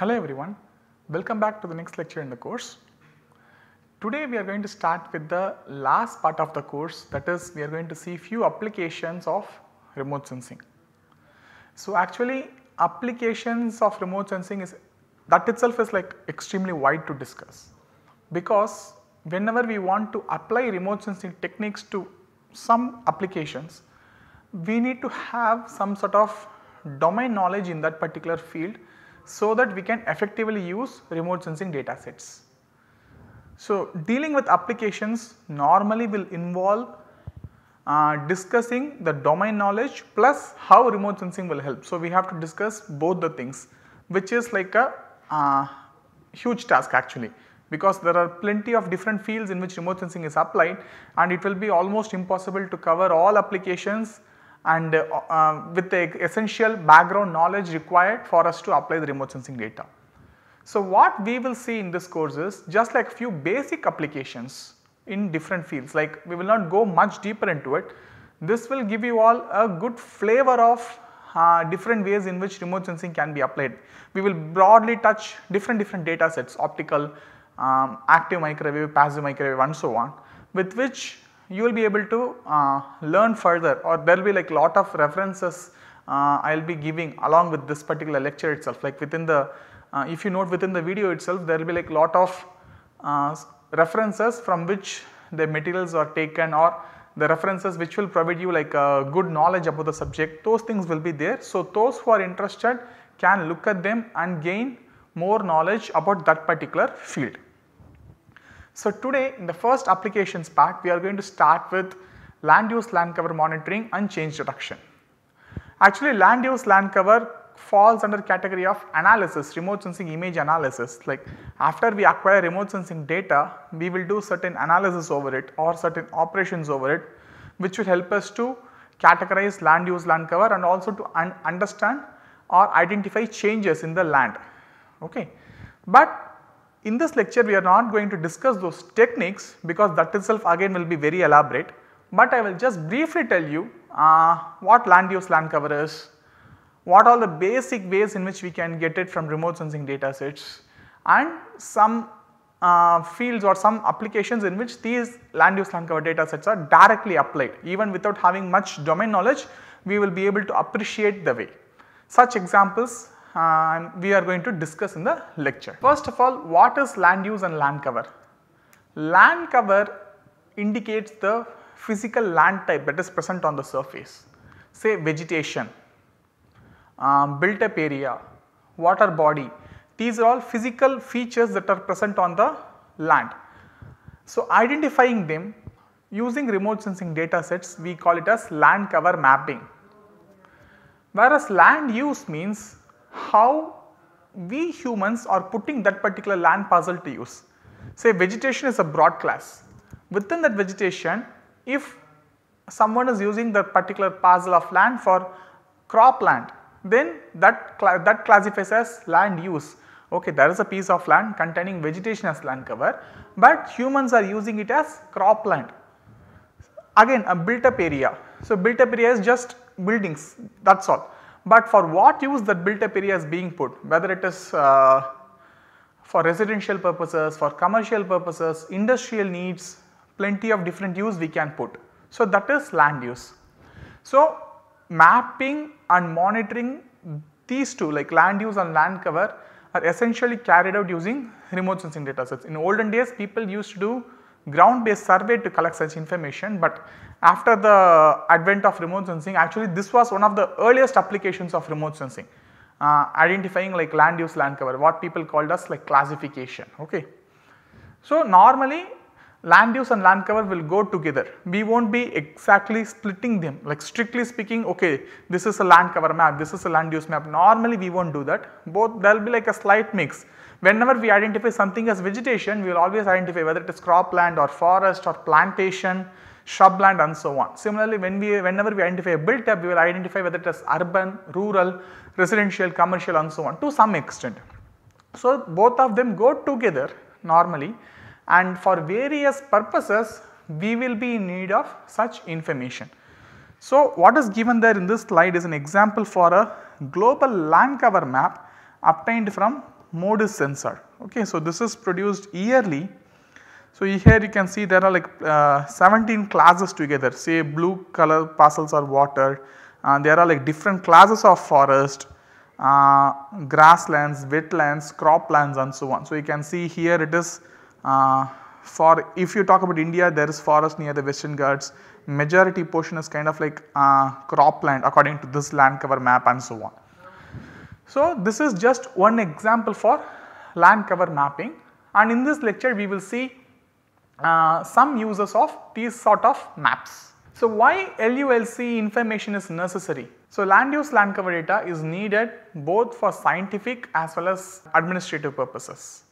Hello everyone, welcome back to the next lecture in the course. Today we are going to start with the last part of the course that is we are going to see few applications of remote sensing. So actually applications of remote sensing is that itself is like extremely wide to discuss because whenever we want to apply remote sensing techniques to some applications we need to have some sort of domain knowledge in that particular field so that we can effectively use remote sensing data sets. So, dealing with applications normally will involve uh, discussing the domain knowledge plus how remote sensing will help. So, we have to discuss both the things which is like a uh, huge task actually because there are plenty of different fields in which remote sensing is applied and it will be almost impossible to cover all applications and uh, um, with the essential background knowledge required for us to apply the remote sensing data. So, what we will see in this course is just like few basic applications in different fields like we will not go much deeper into it. This will give you all a good flavor of uh, different ways in which remote sensing can be applied. We will broadly touch different different data sets optical, um, active microwave, passive microwave and so on with which you will be able to uh, learn further or there will be like lot of references I uh, will be giving along with this particular lecture itself like within the uh, if you note within the video itself there will be like lot of uh, references from which the materials are taken or the references which will provide you like a good knowledge about the subject those things will be there. So, those who are interested can look at them and gain more knowledge about that particular field. So today in the first applications part we are going to start with land use land cover monitoring and change reduction. Actually land use land cover falls under category of analysis remote sensing image analysis like after we acquire remote sensing data we will do certain analysis over it or certain operations over it which will help us to categorize land use land cover and also to un understand or identify changes in the land. Okay. But in this lecture we are not going to discuss those techniques because that itself again will be very elaborate but I will just briefly tell you uh, what land use land cover is, what are the basic ways in which we can get it from remote sensing data sets and some uh, fields or some applications in which these land use land cover data sets are directly applied even without having much domain knowledge we will be able to appreciate the way. Such examples and we are going to discuss in the lecture. First of all what is land use and land cover? Land cover indicates the physical land type that is present on the surface say vegetation, um, built up area, water body these are all physical features that are present on the land. So, identifying them using remote sensing data sets we call it as land cover mapping whereas land use means how we humans are putting that particular land parcel to use. Say vegetation is a broad class. Within that vegetation, if someone is using that particular parcel of land for cropland, then that, cl that classifies as land use. Okay, there is a piece of land containing vegetation as land cover, but humans are using it as cropland. Again, a built up area. So, built up area is just buildings, that is all but for what use that built up area is being put whether it is uh, for residential purposes, for commercial purposes, industrial needs, plenty of different use we can put. So, that is land use. So, mapping and monitoring these two like land use and land cover are essentially carried out using remote sensing data sets. In olden days people used to do ground based survey to collect such information but after the advent of remote sensing actually this was one of the earliest applications of remote sensing uh, identifying like land use land cover what people called us like classification okay. So normally land use and land cover will go together we will not be exactly splitting them like strictly speaking okay this is a land cover map this is a land use map normally we will not do that both there will be like a slight mix Whenever we identify something as vegetation, we will always identify whether it is cropland or forest or plantation, shrubland and so on. Similarly, when we whenever we identify a built up, we will identify whether it is urban, rural, residential, commercial and so on to some extent. So, both of them go together normally and for various purposes we will be in need of such information. So, what is given there in this slide is an example for a global land cover map obtained from mode is sensor. Okay, so this is produced yearly. So here you can see there are like uh, 17 classes together. Say blue color parcels are water, and there are like different classes of forest, uh, grasslands, wetlands, croplands, and so on. So you can see here it is. Uh, for if you talk about India there is forest near the western Ghats majority portion is kind of like uh, cropland according to this land cover map and so on. So, this is just one example for land cover mapping and in this lecture we will see uh, some uses of these sort of maps. So, why LULC information is necessary? So, land use land cover data is needed both for scientific as well as administrative purposes.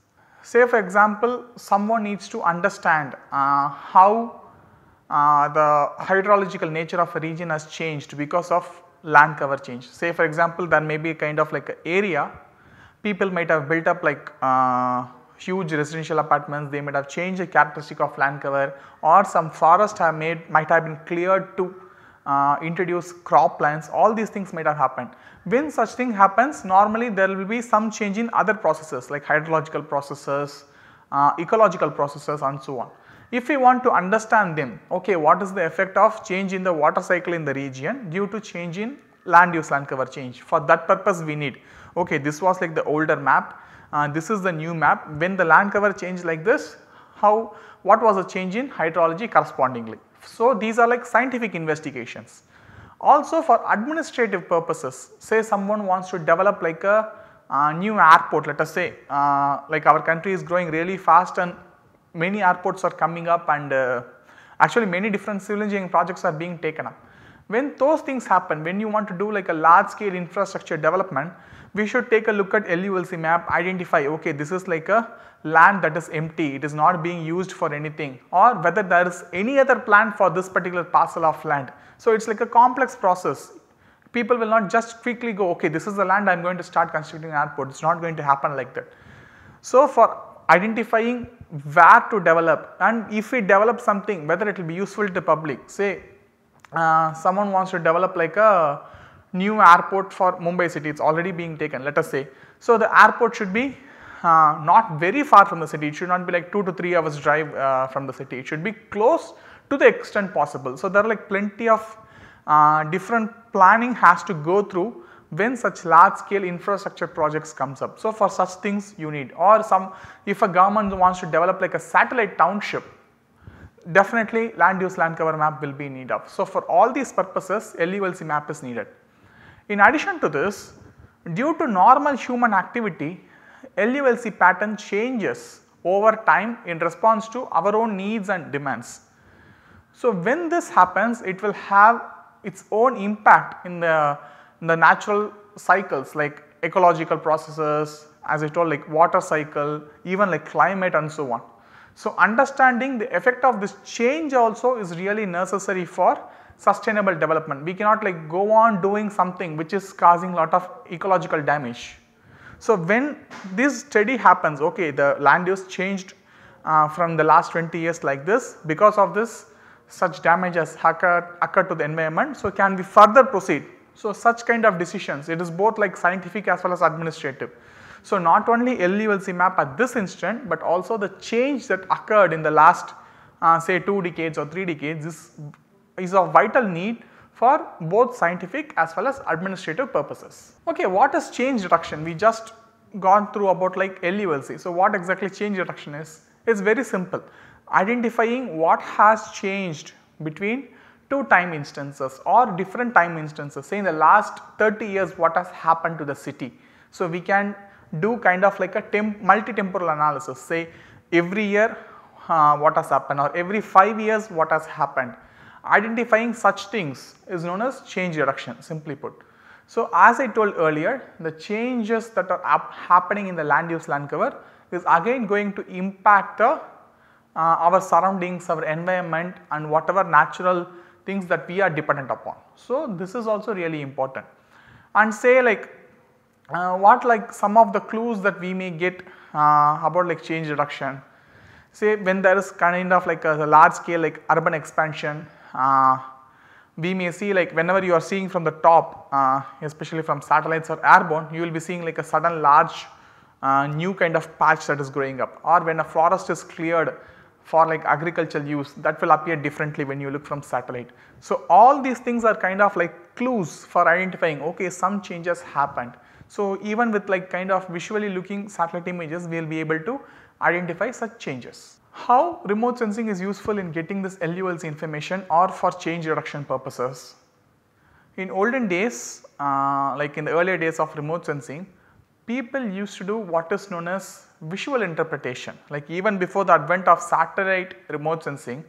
Say for example, someone needs to understand uh, how uh, the hydrological nature of a region has changed because of land cover change. Say for example there may be kind of like area people might have built up like uh, huge residential apartments they might have changed the characteristic of land cover or some forest have made might have been cleared to uh, introduce crop plants all these things might have happened. When such thing happens normally there will be some change in other processes like hydrological processes, uh, ecological processes and so on. If we want to understand them, okay, what is the effect of change in the water cycle in the region due to change in land use land cover change. For that purpose we need, okay, this was like the older map, uh, this is the new map. When the land cover changed like this, how, what was the change in hydrology correspondingly. So, these are like scientific investigations. Also for administrative purposes, say someone wants to develop like a uh, new airport let us say uh, like our country is growing really fast and many airports are coming up and uh, actually many different civil engineering projects are being taken up. When those things happen, when you want to do like a large scale infrastructure development, we should take a look at LULC map, identify okay this is like a land that is empty, it is not being used for anything or whether there is any other plan for this particular parcel of land. So, it is like a complex process. People will not just quickly go okay this is the land I am going to start constructing an airport, it is not going to happen like that. So, for identifying where to develop and if we develop something whether it will be useful to public say uh, someone wants to develop like a new airport for Mumbai city it is already being taken let us say. So, the airport should be uh, not very far from the city it should not be like 2 to 3 hours drive uh, from the city it should be close to the extent possible. So, there are like plenty of uh, different planning has to go through when such large scale infrastructure projects comes up. So, for such things you need or some if a government wants to develop like a satellite township definitely land use land cover map will be in need of. So, for all these purposes LULC map is needed. In addition to this due to normal human activity LULC pattern changes over time in response to our own needs and demands. So, when this happens it will have its own impact in the the natural cycles like ecological processes as I told like water cycle, even like climate and so on. So, understanding the effect of this change also is really necessary for sustainable development. We cannot like go on doing something which is causing lot of ecological damage. So, when this study happens okay the land use changed uh, from the last 20 years like this because of this such damage has occurred, occurred to the environment. So, can we further proceed so, such kind of decisions it is both like scientific as well as administrative. So, not only map at this instant, but also the change that occurred in the last uh, say 2 decades or 3 decades is, is of vital need for both scientific as well as administrative purposes. Okay, what is change reduction? We just gone through about like LULC. So, what exactly change reduction is? It is very simple identifying what has changed between two time instances or different time instances say in the last 30 years what has happened to the city. So, we can do kind of like a multi-temporal analysis say every year uh, what has happened or every 5 years what has happened. Identifying such things is known as change reduction simply put. So, as I told earlier the changes that are happening in the land use land cover is again going to impact the, uh, our surroundings, our environment and whatever natural things that we are dependent upon. So, this is also really important and say like uh, what like some of the clues that we may get uh, about like change reduction say when there is kind of like a, a large scale like urban expansion uh, we may see like whenever you are seeing from the top uh, especially from satellites or airborne you will be seeing like a sudden large uh, new kind of patch that is growing up or when a forest is cleared for like agricultural use that will appear differently when you look from satellite. So, all these things are kind of like clues for identifying okay some changes happened. So, even with like kind of visually looking satellite images we will be able to identify such changes. How remote sensing is useful in getting this LULC information or for change reduction purposes? In olden days uh, like in the earlier days of remote sensing people used to do what is known as visual interpretation. Like even before the advent of satellite remote sensing,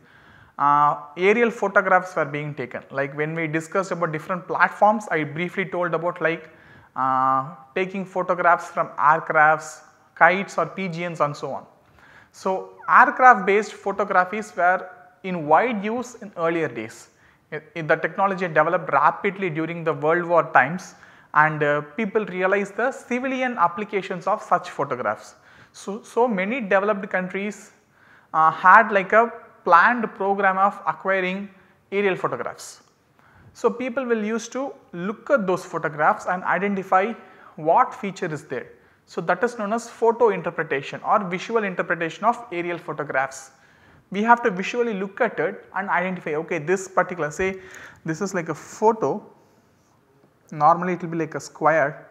uh, aerial photographs were being taken. Like when we discussed about different platforms, I briefly told about like uh, taking photographs from aircrafts, kites or pigeons, and so on. So aircraft based photographies were in wide use in earlier days. It, it, the technology developed rapidly during the World War times and uh, people realize the civilian applications of such photographs. So, so many developed countries uh, had like a planned program of acquiring aerial photographs. So, people will used to look at those photographs and identify what feature is there. So, that is known as photo interpretation or visual interpretation of aerial photographs. We have to visually look at it and identify okay this particular say this is like a photo normally it will be like a square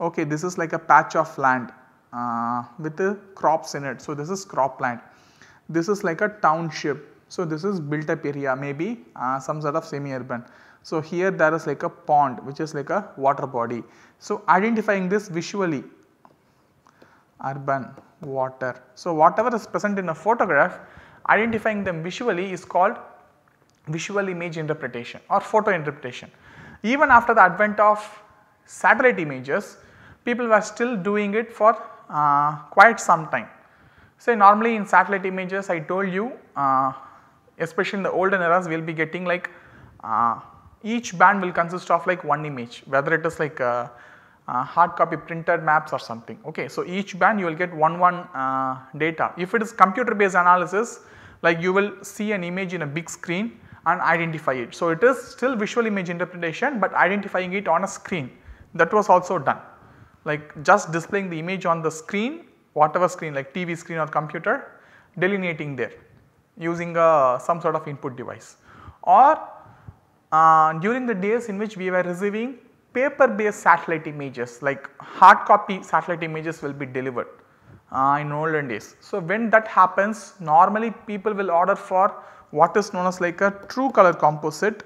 okay this is like a patch of land uh, with the crops in it. So, this is cropland. This is like a township. So, this is built up area maybe uh, some sort of semi urban. So, here there is like a pond which is like a water body. So, identifying this visually urban water. So, whatever is present in a photograph identifying them visually is called visual image interpretation or photo interpretation even after the advent of satellite images, people were still doing it for uh, quite some time. So, normally in satellite images I told you uh, especially in the olden eras we will be getting like uh, each band will consist of like one image whether it is like a, a hard copy printed maps or something ok. So, each band you will get one one uh, data if it is computer based analysis like you will see an image in a big screen and identify it. So, it is still visual image interpretation, but identifying it on a screen that was also done like just displaying the image on the screen whatever screen like TV screen or computer delineating there using a, uh, some sort of input device or uh, during the days in which we were receiving paper based satellite images like hard copy satellite images will be delivered uh, in olden days. So, when that happens normally people will order for what is known as like a true color composite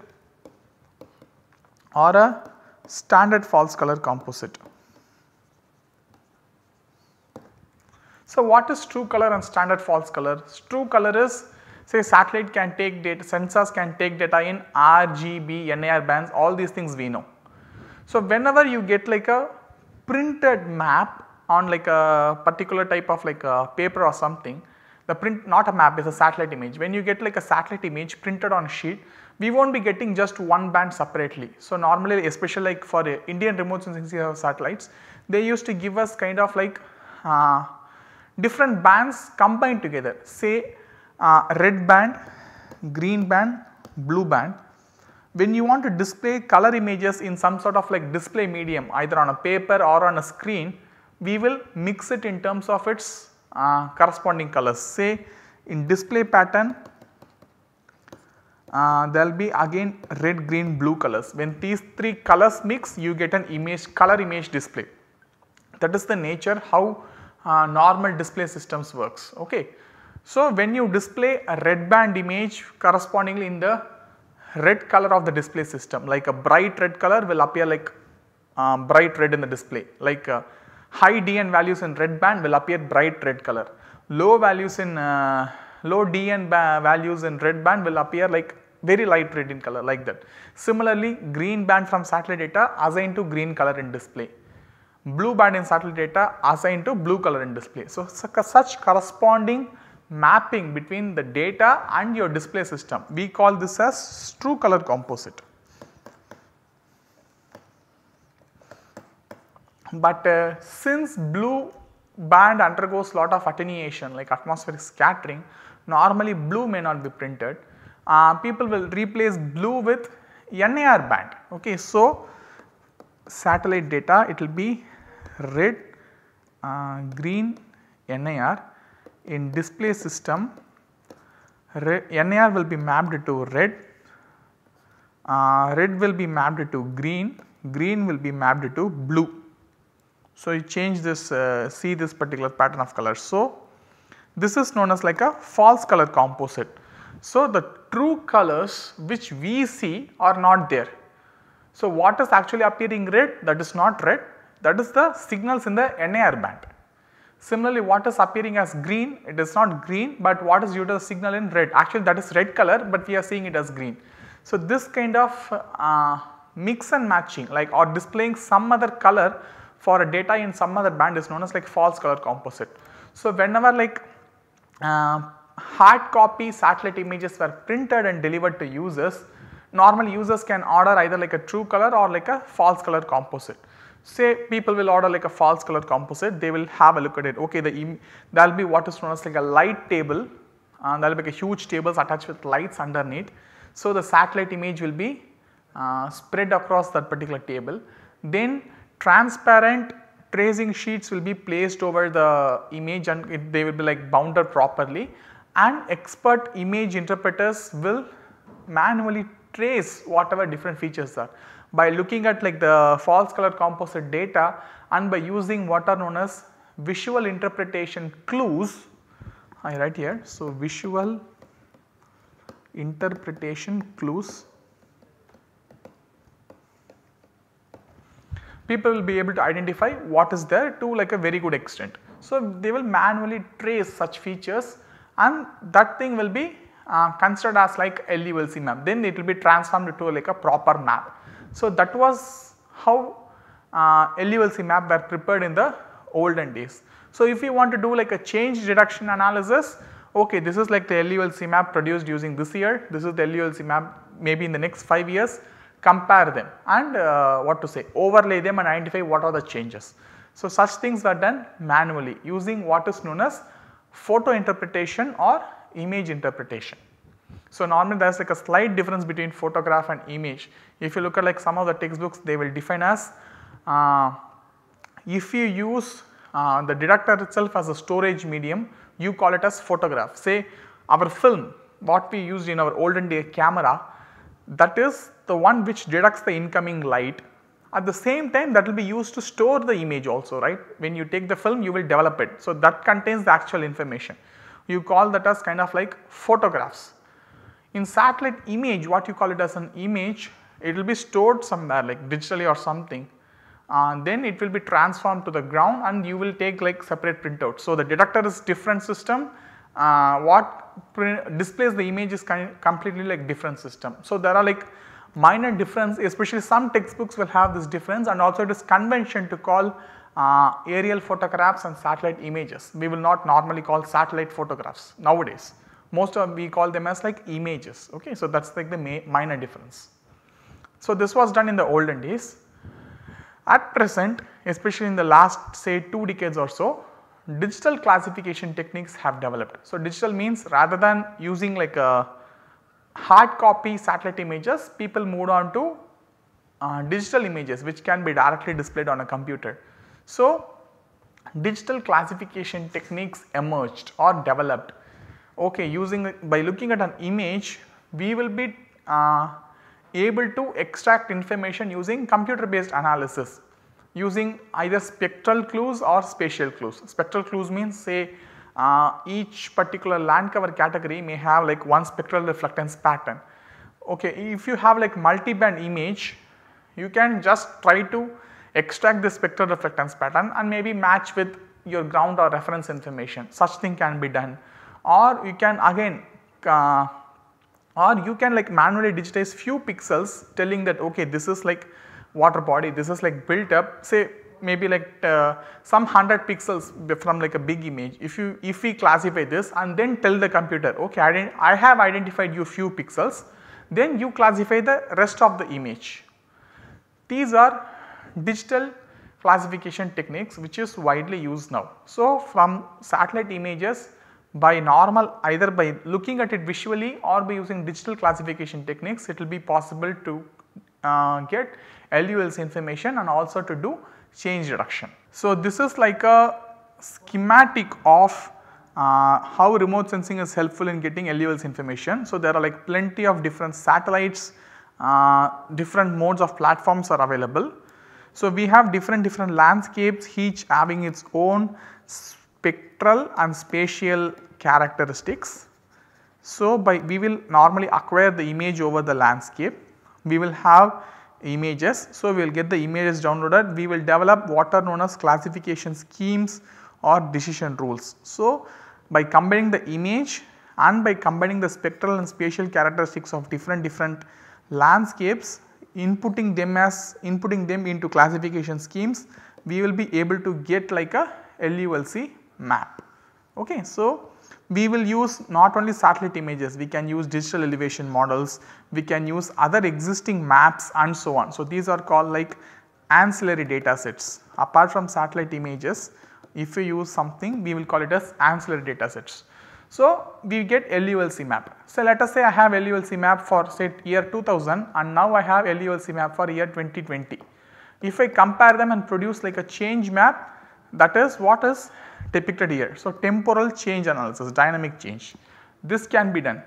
or a standard false color composite. So, what is true color and standard false color? True color is say satellite can take data, sensors can take data in RGB, NIR bands all these things we know. So, whenever you get like a printed map on like a particular type of like a paper or something the print not a map is a satellite image. When you get like a satellite image printed on a sheet, we will not be getting just one band separately. So, normally especially like for Indian remote sensing satellites, they used to give us kind of like uh, different bands combined together say uh, red band, green band, blue band. When you want to display color images in some sort of like display medium either on a paper or on a screen, we will mix it in terms of its uh, corresponding colors. Say in display pattern uh, there will be again red, green, blue colors. When these three colors mix you get an image color image display. That is the nature how uh, normal display systems works. Okay. So, when you display a red band image correspondingly in the red color of the display system like a bright red color will appear like um, bright red in the display like uh, High DN values in red band will appear bright red color. Low values in uh, low DN values in red band will appear like very light red in color like that. Similarly, green band from satellite data assigned to green color in display. Blue band in satellite data assigned to blue color in display. So, such corresponding mapping between the data and your display system. We call this as true color composite. But uh, since blue band undergoes lot of attenuation like atmospheric scattering, normally blue may not be printed. Uh, people will replace blue with NAR band. Okay. So, satellite data it will be red, uh, green, NAR in display system NIR NAR will be mapped to red, uh, red will be mapped to green, green will be mapped to blue. So, you change this uh, see this particular pattern of color. So, this is known as like a false color composite. So, the true colors which we see are not there. So, what is actually appearing red that is not red that is the signals in the NAR band. Similarly, what is appearing as green it is not green but what is due to the signal in red actually that is red color but we are seeing it as green. So, this kind of uh, mix and matching like or displaying some other color for a data in some other band is known as like false color composite. So, whenever like uh, hard copy satellite images were printed and delivered to users, normal users can order either like a true color or like a false color composite. Say people will order like a false color composite, they will have a look at it. Okay, the there will be what is known as like a light table and uh, there will be like a huge tables attached with lights underneath. So, the satellite image will be uh, spread across that particular table. Then transparent tracing sheets will be placed over the image and it, they will be like bounded properly and expert image interpreters will manually trace whatever different features are by looking at like the false color composite data and by using what are known as visual interpretation clues I write here. So, visual interpretation clues people will be able to identify what is there to like a very good extent. So, they will manually trace such features and that thing will be uh, considered as like LULC map then it will be transformed to like a proper map. So, that was how uh, LULC map were prepared in the olden days. So, if you want to do like a change reduction analysis okay this is like the LULC map produced using this year this is the LULC map maybe in the next 5 years compare them and uh, what to say overlay them and identify what are the changes. So, such things were done manually using what is known as photo interpretation or image interpretation. So, normally there is like a slight difference between photograph and image. If you look at like some of the textbooks they will define as uh, if you use uh, the detector itself as a storage medium you call it as photograph. Say our film what we used in our olden day camera that is the one which deducts the incoming light at the same time that will be used to store the image also right. When you take the film you will develop it. So, that contains the actual information. You call that as kind of like photographs. In satellite image what you call it as an image it will be stored somewhere like digitally or something and then it will be transformed to the ground and you will take like separate printouts. So, the detector is different system uh, what displays the image is kind completely like different system. So, there are like minor difference especially some textbooks will have this difference and also it is convention to call uh, aerial photographs and satellite images. We will not normally call satellite photographs nowadays. Most of we call them as like images, okay. So, that is like the minor difference. So, this was done in the olden days. At present, especially in the last say 2 decades or so, digital classification techniques have developed. So, digital means rather than using like a hard copy satellite images people moved on to uh, digital images which can be directly displayed on a computer. So, digital classification techniques emerged or developed okay using by looking at an image we will be uh, able to extract information using computer based analysis using either spectral clues or spatial clues. Spectral clues means say uh, each particular land cover category may have like one spectral reflectance pattern. Okay, if you have like multi-band image, you can just try to extract the spectral reflectance pattern and maybe match with your ground or reference information such thing can be done or you can again uh, or you can like manually digitize few pixels telling that okay this is like water body this is like built up say maybe like uh, some 100 pixels from like a big image if you if we classify this and then tell the computer okay I, I have identified you few pixels then you classify the rest of the image. These are digital classification techniques which is widely used now. So, from satellite images by normal either by looking at it visually or by using digital classification techniques it will be possible to uh, get LUL's information and also to do change reduction. So, this is like a schematic of uh, how remote sensing is helpful in getting LUL's information. So, there are like plenty of different satellites, uh, different modes of platforms are available. So, we have different different landscapes each having its own spectral and spatial characteristics. So, by we will normally acquire the image over the landscape. We will have images. So, we will get the images downloaded. We will develop what are known as classification schemes or decision rules. So, by combining the image and by combining the spectral and spatial characteristics of different different landscapes inputting them as inputting them into classification schemes we will be able to get like a LULC map. Okay. So, we will use not only satellite images, we can use digital elevation models, we can use other existing maps and so on. So, these are called like ancillary data sets apart from satellite images if we use something we will call it as ancillary data sets. So, we get LULC map. So, let us say I have LULC map for say year 2000 and now I have LULC map for year 2020. If I compare them and produce like a change map that is what is depicted here. So, temporal change analysis, dynamic change, this can be done.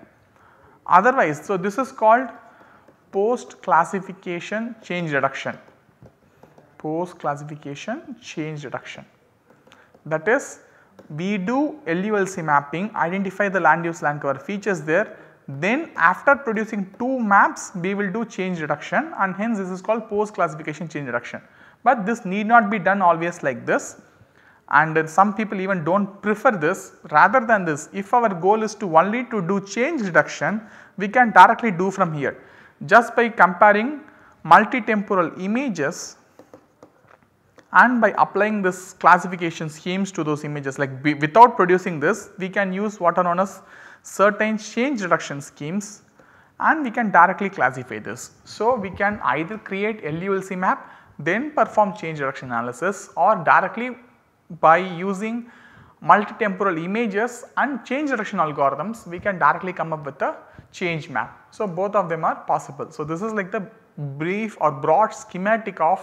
Otherwise, so this is called post classification change reduction, post classification change reduction. That is we do LULC mapping, identify the land use land cover features there, then after producing two maps we will do change reduction and hence this is called post classification change reduction. But this need not be done always like this and some people even do not prefer this rather than this if our goal is to only to do change reduction we can directly do from here just by comparing multi-temporal images and by applying this classification schemes to those images like without producing this we can use what are known as certain change reduction schemes and we can directly classify this. So, we can either create LULC map then perform change reduction analysis or directly by using multi-temporal images and change direction algorithms we can directly come up with a change map. So, both of them are possible. So, this is like the brief or broad schematic of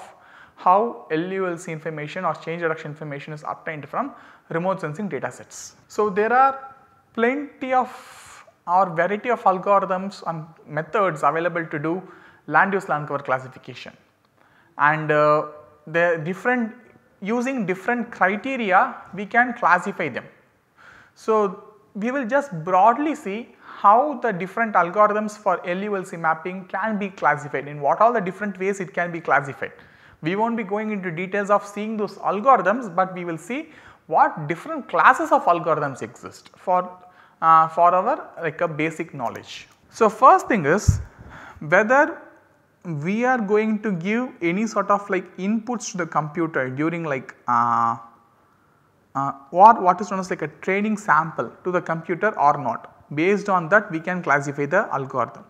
how LULC information or change direction information is obtained from remote sensing data sets. So, there are plenty of or variety of algorithms and methods available to do land use land cover classification and uh, the different using different criteria we can classify them. So, we will just broadly see how the different algorithms for LULC mapping can be classified in what are the different ways it can be classified. We will not be going into details of seeing those algorithms, but we will see what different classes of algorithms exist for, uh, for our like a basic knowledge. So, first thing is whether we are going to give any sort of like inputs to the computer during like uh, uh, what is known as like a training sample to the computer or not based on that we can classify the algorithm.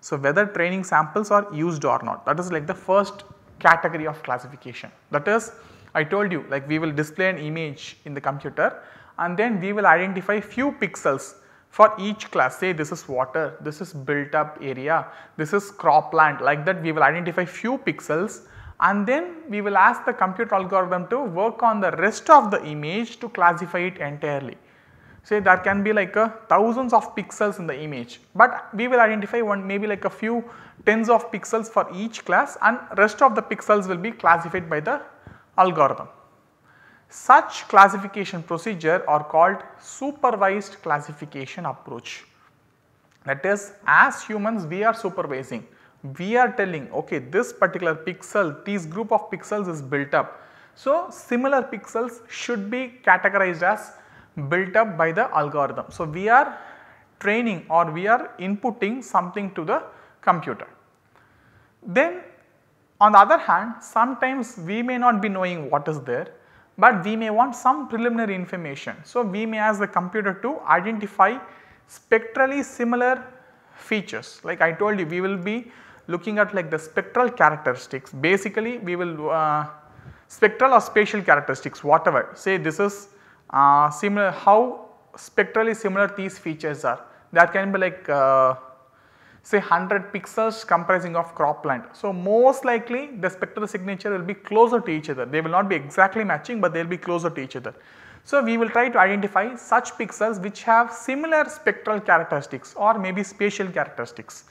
So, whether training samples are used or not that is like the first category of classification that is I told you like we will display an image in the computer and then we will identify few pixels for each class say this is water, this is built up area, this is cropland like that we will identify few pixels and then we will ask the computer algorithm to work on the rest of the image to classify it entirely. Say there can be like a uh, thousands of pixels in the image, but we will identify one maybe like a few tens of pixels for each class and rest of the pixels will be classified by the algorithm. Such classification procedure are called supervised classification approach. That is as humans we are supervising, we are telling okay this particular pixel, these group of pixels is built up. So, similar pixels should be categorized as built up by the algorithm. So, we are training or we are inputting something to the computer. Then on the other hand sometimes we may not be knowing what is there but we may want some preliminary information. So, we may ask the computer to identify spectrally similar features like I told you we will be looking at like the spectral characteristics basically we will uh, spectral or spatial characteristics whatever say this is uh, similar how spectrally similar these features are that can be like uh, say 100 pixels comprising of cropland. So, most likely the spectral signature will be closer to each other. They will not be exactly matching, but they will be closer to each other. So, we will try to identify such pixels which have similar spectral characteristics or maybe spatial characteristics.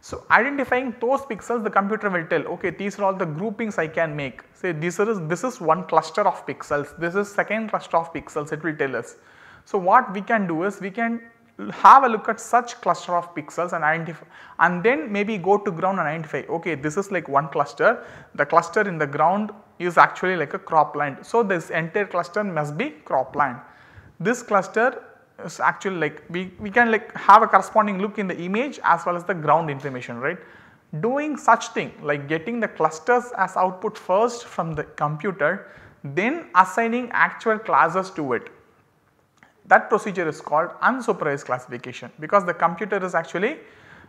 So, identifying those pixels the computer will tell okay these are all the groupings I can make say this is this is one cluster of pixels this is second cluster of pixels it will tell us. So, what we can do is we can have a look at such cluster of pixels and identify and then maybe go to ground and identify okay this is like one cluster the cluster in the ground is actually like a cropland. So, this entire cluster must be cropland. This cluster is actually like we, we can like have a corresponding look in the image as well as the ground information right. Doing such thing like getting the clusters as output first from the computer then assigning actual classes to it that procedure is called unsupervised classification because the computer is actually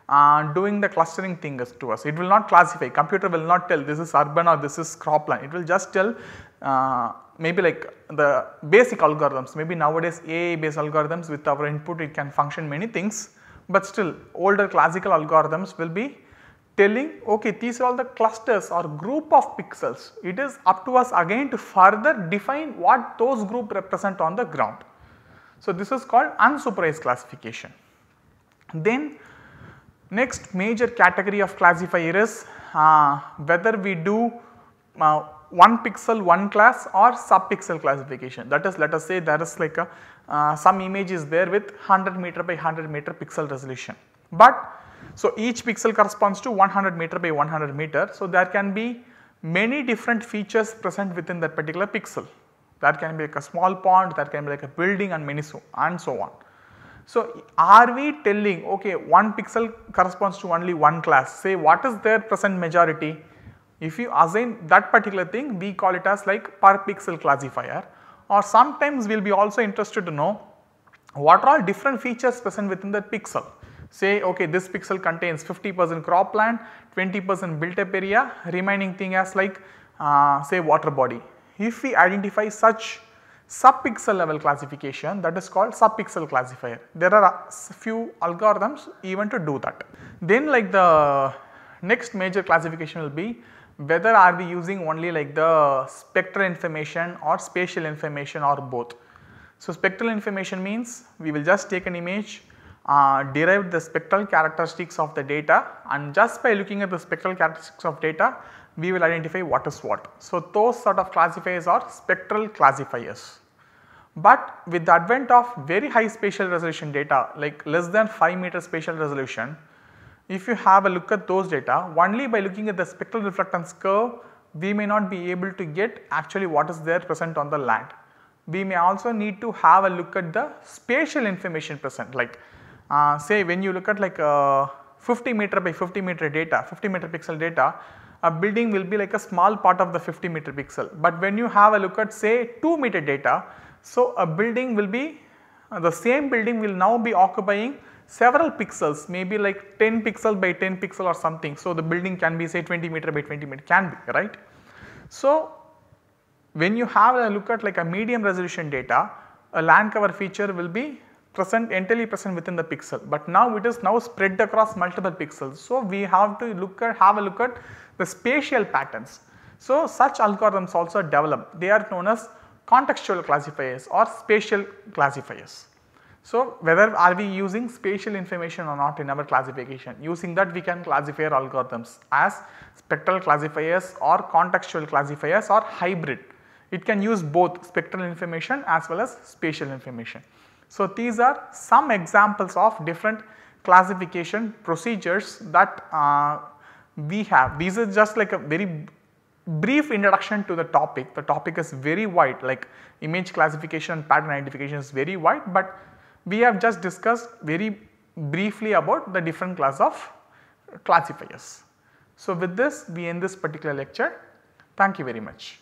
uh, doing the clustering thing to us. It will not classify, computer will not tell this is urban or this is cropland, it will just tell uh, maybe like the basic algorithms, maybe nowadays AI based algorithms with our input it can function many things, but still older classical algorithms will be telling okay these are all the clusters or group of pixels. It is up to us again to further define what those group represent on the ground. So, this is called unsupervised classification. Then next major category of classifier is uh, whether we do uh, one pixel one class or sub pixel classification that is let us say there is like a uh, some image is there with 100 meter by 100 meter pixel resolution. But so each pixel corresponds to 100 meter by 100 meter. So there can be many different features present within that particular pixel that can be like a small pond, that can be like a building and many so and so on. So, are we telling okay one pixel corresponds to only one class say what is their present majority if you assign that particular thing we call it as like per pixel classifier or sometimes we will be also interested to know what are all different features present within that pixel say okay this pixel contains 50 percent cropland, 20 percent built up area remaining thing as like uh, say water body if we identify such subpixel level classification that is called subpixel classifier. There are few algorithms even to do that. Then like the next major classification will be whether are we using only like the spectral information or spatial information or both. So, spectral information means we will just take an image uh, derive the spectral characteristics of the data and just by looking at the spectral characteristics of data we will identify what is what. So, those sort of classifiers are spectral classifiers. But with the advent of very high spatial resolution data like less than 5 meter spatial resolution, if you have a look at those data only by looking at the spectral reflectance curve we may not be able to get actually what is there present on the land. We may also need to have a look at the spatial information present like uh, say when you look at like a uh, 50 meter by 50 meter data, 50 meter pixel data, a building will be like a small part of the 50 meter pixel. But when you have a look at say 2 meter data, so a building will be uh, the same building will now be occupying several pixels maybe like 10 pixel by 10 pixel or something. So, the building can be say 20 meter by 20 meter can be right. So, when you have a look at like a medium resolution data a land cover feature will be present entirely present within the pixel, but now it is now spread across multiple pixels. So, we have to look at have a look at the spatial patterns. So, such algorithms also develop. they are known as contextual classifiers or spatial classifiers. So, whether are we using spatial information or not in our classification using that we can classify algorithms as spectral classifiers or contextual classifiers or hybrid. It can use both spectral information as well as spatial information. So, these are some examples of different classification procedures that uh, we have. These are just like a very brief introduction to the topic. The topic is very wide like image classification and pattern identification is very wide, but we have just discussed very briefly about the different class of classifiers. So, with this we end this particular lecture. Thank you very much.